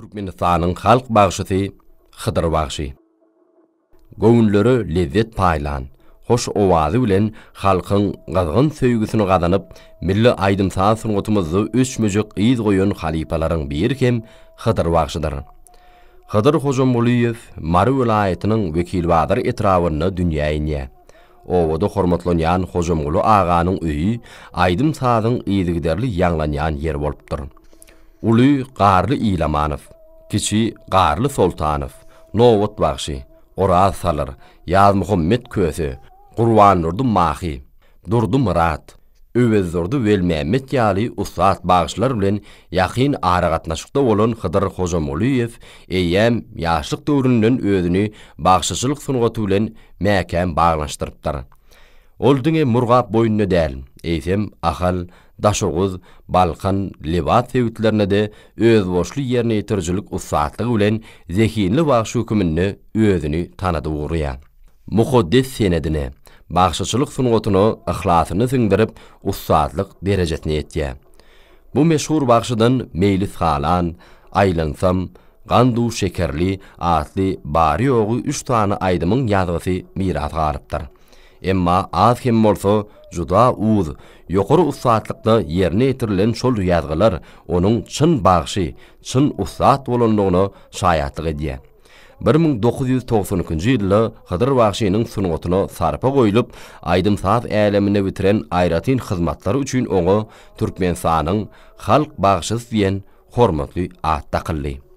Türkmenistan'ın halk bağışıtı Xıdır bağışı. Gönülleri lezzet paylan, hoş ovazı bilen halkın gazgın sevgisini gazanıp, milli aydın sağ sınğıtımızı üç müzik iz goyun halipaların bir kem Xıdır bağışıdır. Xıdır Xıdır Xıdır Xıdır Xıdır Xıdır Xıdır Xıdır Xıdır Xıdır Xıdır Xıdır Xıdır Xıdır Owodo hormatlanýan Hojumgulu aganyň üýi aýdym sazyň ýygdygdarly ýanglanýan ýer bolupdyr. Ulu Qarlı İlamanov, Kiçi Qarlı Sultanov, Novot Baxşi, Oraz Salır, Yaz Muhammed Köse, Mahi, Durdum Murat, Öwez Zordu Vel Mehmet Yali Ustaat Baxşlar Vlen Yaqin Aragatnaşıkta Olun Xıdır Xozom Uluyev, Eyyem Yaşlıq Dörününün Öğdünü Baxşışılık Sunuqatı Vlen Məkəm Baxşılık Sunuqatı Vlen Məkəm Baxşılık Sunuqatı daşırğız, balkan, levat sevitlerine de öz boşlu yerine itirjilik ussatlıq ulen zekinli vaqşı özünü tanıdı uğruya. Mukhuddes senedini, baqşıçılıq sunuqotunu ıqlasını zindirip ussatlıq derecetini etdiye. Bu meşhur baqşıdan meyli sqalan, aylansam, gandu şekerli, atli, bari oqi, 3 tane aydımın aydamini, miras aydamini, emma az hem bolsa juda uz yoqary ussatlykda yerine etirilen şol ýazgylar onuň çyn bagshi, çyn ussat bolanlygyny şaýatlyk edýär. 1992-nji ýylda Hydyr Wagşynyň sunugatyny sarpa goýulyp, aýdym saz älemini bitiren aýratyn hyzmatlary üçin oňa Türkmen sanyň halk bagshi diýen hormatly atta taqyldy.